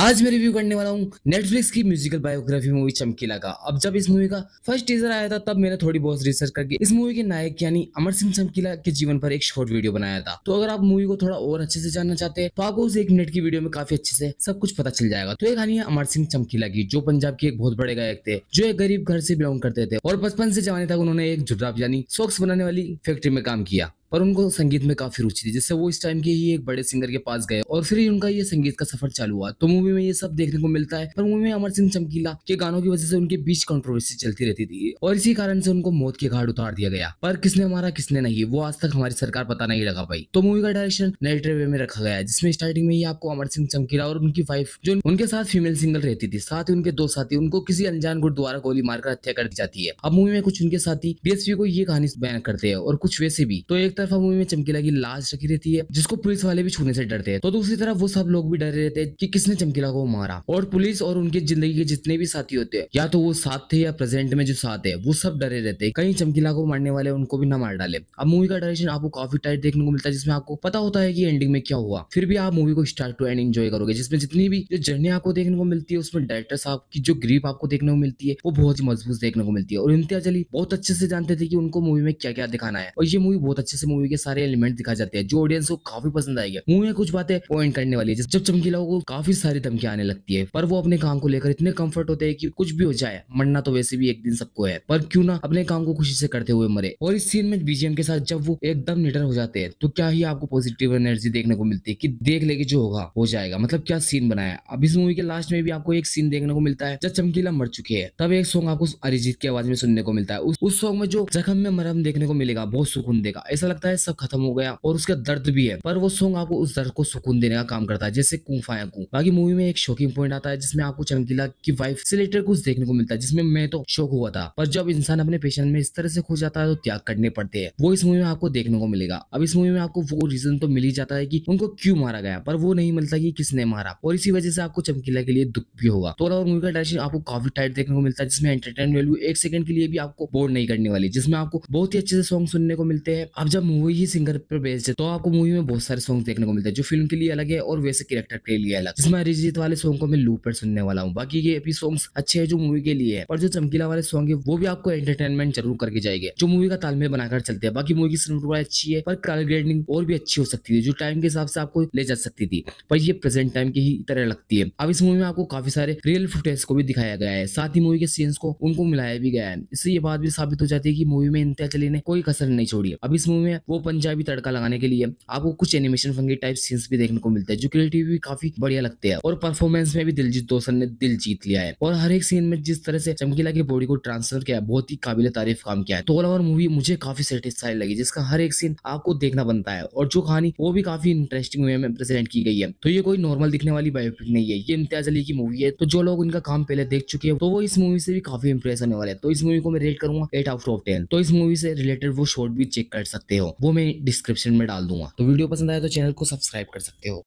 आज मैं रिव्यू करने वाला हूँ नेटफ्लिक्स की म्यूजिकल बायोग्राफी मूवी चमकीला का अब जब इस मूवी का फर्स्ट टीजर आया था तब मैंने थोड़ी बहुत रिसर्च करके इस मूवी के नायक यानी अमर सिंह चमकीला के जीवन पर एक शॉर्ट वीडियो बनाया था तो अगर आप मूवी को थोड़ा और अच्छे से जानना चाहते हैं तो आपको उस एक मिनट की वीडियो में काफी अच्छे से सब कुछ पता चल जाएगा तो एक हानी है अमर सिंह चमकीला की जो पंजाब के एक बहुत बड़े गायक थे जो एक गरीब घर से बिलोंग करते थे और बचपन से जमाने तक उन्होंने एक जुर्राब यानी सॉक्स बनाने वाली फैक्ट्री में काम किया पर उनको संगीत में काफी रुचि थी जिससे वो इस टाइम के ही एक बड़े सिंगर के पास गए और फिर ही उनका ये संगीत का सफर चालू हुआ तो मूवी में ये सब देखने को मिलता है पर मूवी में अमर सिंह चमकीला के गानों की वजह से उनके बीच कंट्रोवर्सी चलती रहती थी और इसी कारण से उनको मौत के घाट उतार दिया गया पर किसने मारा किसने नहीं वो आज तक हमारी सरकार पता नहीं लगा पाई तो मूवी का डायरेक्शन नेगेटिव वे में रखा गया जिसमें स्टार्टिंग में ही आपको अमर सिंह चमकीला और उनकी वाइफ जो उनके साथ फीमेल सिंगर रहती थी साथ ही उनके दो साथी उनको किसी अनजान गुट द्वारा गोली मारकर हत्या कर दी जाती है अब मूवी में कुछ उनके साथी डीएसपी को ये कहानी बयान करते हैं और कुछ वैसे भी तो एक तरफा मूवी में चमकीला की लाश रखी रहती है जिसको पुलिस वाले भी छूने से डरते हैं तो दूसरी तरफ वो सब लोग भी डरे रहते हैं कि किसने चमकीला को मारा और पुलिस और उनके जिंदगी के जितने भी साथी होते हैं या तो वो साथ थे या प्रेजेंट में जो साथ है वो सब डरे रहते हैं कहीं चमकीला को मारने वाले उनको भी ना मार डाले अब मूवी का डायरेक्शन आपको काफी टाइट देखने को मिलता है जिसमें आपको पता होता है की एंडिंग में क्या हुआ फिर भी आप मूवी को स्टार्ट टू एंड एंजॉय करोगे जिसमें जितनी भी जो जर्नी आपको देखने को मिलती है उसमें डायरेक्टर साहब की जो ग्रीप आपको देखने को मिलती है वो बहुत ही मजबूत देखने को मिलती है और इम्तियाज अली बहुत अच्छे से जानते थे कि उनको मूवी में क्या क्या दिखाना है और ये मूवी बहुत अच्छे से मूवी के सारे एलिमेंट दिखा जाते हैं जो ऑडियंस को काफी पसंद आएगा मूवी में कुछ बातें पॉइंट करने वाली है जब चमकीला को काफी सारी धमकी आने लगती है पर वो अपने काम को लेकर इतने कम्फर्ट होते हैं की कुछ भी हो जाए मरना तो वैसे भी एक दिन सबको है पर क्यों ना अपने काम को खुशी से करते हुए मरे और इस सीन में बीजेम के साथ जब वो एकदम निडर हो जाते हैं तो क्या ही आपको पॉजिटिव एनर्जी देखने को मिलती है की देख लेके जो होगा हो जाएगा मतलब क्या सीन बनाया अब इस मूवी के लास्ट में भी आपको एक सीन देखने को मिलता है जब चमकीला मर चुके हैं तब एक सॉन्ग आपको अरिजीत की आवाज में सुनने को मिलता है उस सॉन्ग में जो जख्म में मरम देखने को मिलेगा बहुत सुकून देगा ऐसा लगता है सब खत्म हो गया और उसका दर्द भी है पर वो सॉन्ग आपको उस दर्द को सुकून देने का काम करता है जैसे कुंफाया कु बाकी मूवी में एक शॉकिंग पॉइंट आता है जिसमें आपको चमकीला की वाइफ से रिलेटेड कुछ देखने को मिलता है जिसमें मैं तो शौक हुआ था पर जब इंसान अपने पेशेंट में इस तरह से खो जाता है तो त्याग करने पड़ते हैं वो इस मूवी में आपको देखने को मिलेगा अब इस मूवी में आपको वो रीजन तो मिल ही जाता है की उनको क्यूँ मारा गया पर वो नहीं मिलता की किसने मारा और इसी वजह से आपको चमकीला के लिए दुख भी होगा तो और मूवी का डायरेक्शन आपको काफी टाइट देखने को मिलता है जिसमें एंटरटेन वैल्यू एक सेकंड के लिए भी आपको बोर्ड नहीं करने वाली जिसमें आपको बहुत ही अच्छे से सॉन्ग सुनने को मिलते हैं अब जब मूवी ही सिंगर पर बेस्ड है तो आपको मूवी में बहुत सारे सॉन्ग देखने को मिलते हैं जो फिल्म के लिए अलग है और वैसे कैरेक्टर के लिए अलग जिसमें अरिजीत वाले सॉन्ग को मैं लू पर सुनने वाला हूँ बाकी ये भी सॉन्ग अच्छे है जो मूवी के लिए है और जो चमकीला वाले सॉन्ग है वो भी आपको एंटरटेनमेंट जरूर करके जाएगी जो मूवी का तालमेल बनाकर चलते हैं बाकी मूवी की स्टोरी अच्छी है पर कलर ग्रेडिंग और भी अच्छी हो सकती थी जो टाइम के हिसाब से आपको ले जा सकती थी पर ये प्रेजेंट टाइम की ही तरह लगती है अब इस मूवी में आपको काफी सारे रियल फुटेज को भी दिखाया गया है साथ ही मूवी के सीन्स को उनको मिलाया भी गया है इससे ये बात भी साबित हो जाती है की मूवी में इंतिया चली ने कोई कसर नहीं छोड़ी अब इस मूवी में है वो पंजाबी तड़का लगाने के लिए आपको कुछ एनिमेशन फंगी टाइप सीन्स भी देखने को मिलते हैं जो क्रिएटिव काफी बढ़िया लगते हैं और परफॉर्मेंस में भी दिलजीत दोसन ने दिल जीत लिया है और हर एक सीन में जिस तरह से चमकीला की बॉडी को ट्रांसफर किया बहुत ही काबिल तारीफ काम किया है तो ऑल ओवर मूवी मुझे काफी सेटिस्फाई लगी जिसका हर एक सीन आपको देखना बनता है और जो कहानी वो भी काफी इंटरेस्टिंग वे में प्रेजेंट की गई है तो ये कोई नॉर्मल दिखने वाली बायोपिक नहीं है ये इम्तियाज अली की मूवी है तो जो लोग इनका काम पहले देख चुके हैं तो वो इस मूवी से भी काफी इंप्रेस होने वाले हैं तो इस मूवी को मैं रेट करूंगा एट आउट ऑफ टेन तो इस मूवी से रिलेटेड वो शॉर्ट भी चेक कर सकते हो वो मैं डिस्क्रिप्शन में डाल दूंगा तो वीडियो पसंद आया तो चैनल को सब्सक्राइब कर सकते हो